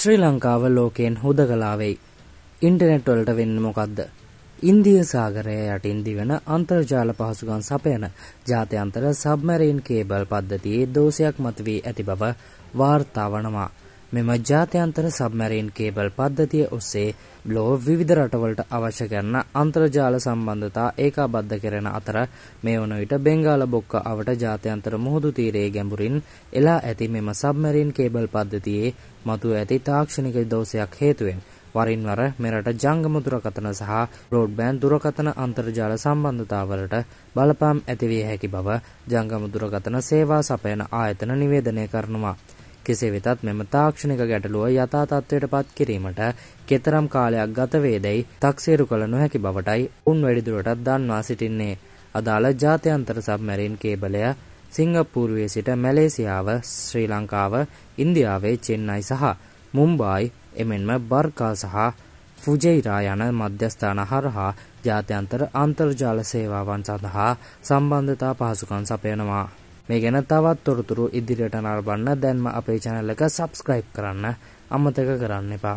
ශ්‍රී ලංකාව ලෝකයෙන් හුද කලාවෙයි. ඉන්ටනෙට්වලට වෙන්න මොකක්ද. ඉන්දිය සාගරය යටින් දිවන අන්තර්ජාල පහසුගන් සපයන ජාත්‍යන්තර සබමැරීන් කේබල් පද්ධතියේ දෝෂයක් මතුවී ඇති බව වාර්තාවනවා. මෙම ජාත්‍යන්තර සබ්මැරීන් කේබල් පද්ධතිය ඔස්සේ ලෝ විවිධ රටවලට අවශ්‍ය කරන අන්තර්ජාල සම්බන්ධතා ඒකාබද්ධ කරන අතර මේ වන විට බෙංගාල බොක්ක අවට ජාත්‍යන්තර මුහුදු තීරයේ ගැඹුරින් එලා ඇති මෙම සබ්මැරීන් කේබල් පද්ධතියේ මතු ඇති තාක්ෂණික දෝෂයක් හේතුවෙන් වරින් වර මෙරට ජංගම දුරකථන සහ බ්‍රෝඩ්බෑන්ඩ් දුරකථන අන්තර්ජාල සම්බන්ධතාවලට බලපෑම් ඇතිවිය හැකි බව ජංගම දුරකථන සේවා සපයන ආයතන නිවේදනය කරනවා. කෙසේ වෙතත් මෙම තාක්ෂණික ගැටලුව යථා තත්ත්වයට පත් කිරීමට කෙතරම් කාලයක් ගත වේදයි තක්සේරු කළ නොහැකි බවටයි උන් වැඩිදුරටත් දන්වා සිටින්නේ. අදාළ ජාත්‍යන්තර සබ්මැරින් කේබලය සිංගප්පූරුවේ සිට මැලේසියාව, ශ්‍රී ලංකාව, ඉන්දියාවේ චෙන්නයි සහ මුම්බායි එමෙන්ම බර්කා සහ ෆුජෙයිරා යන මධ්‍යස්ථාන හරහා ජාත්‍යන්තර අන්තර්ජාල සේවාවන් සඳහා සම්බන්ධතා පහසුකම් සපයනවා. මේ ගැන තවත් තොරතුරු ඉදිරියට නරඹන්න දැන්ම අපේ channel එක subscribe කරන්න අමතක කරන්න එපා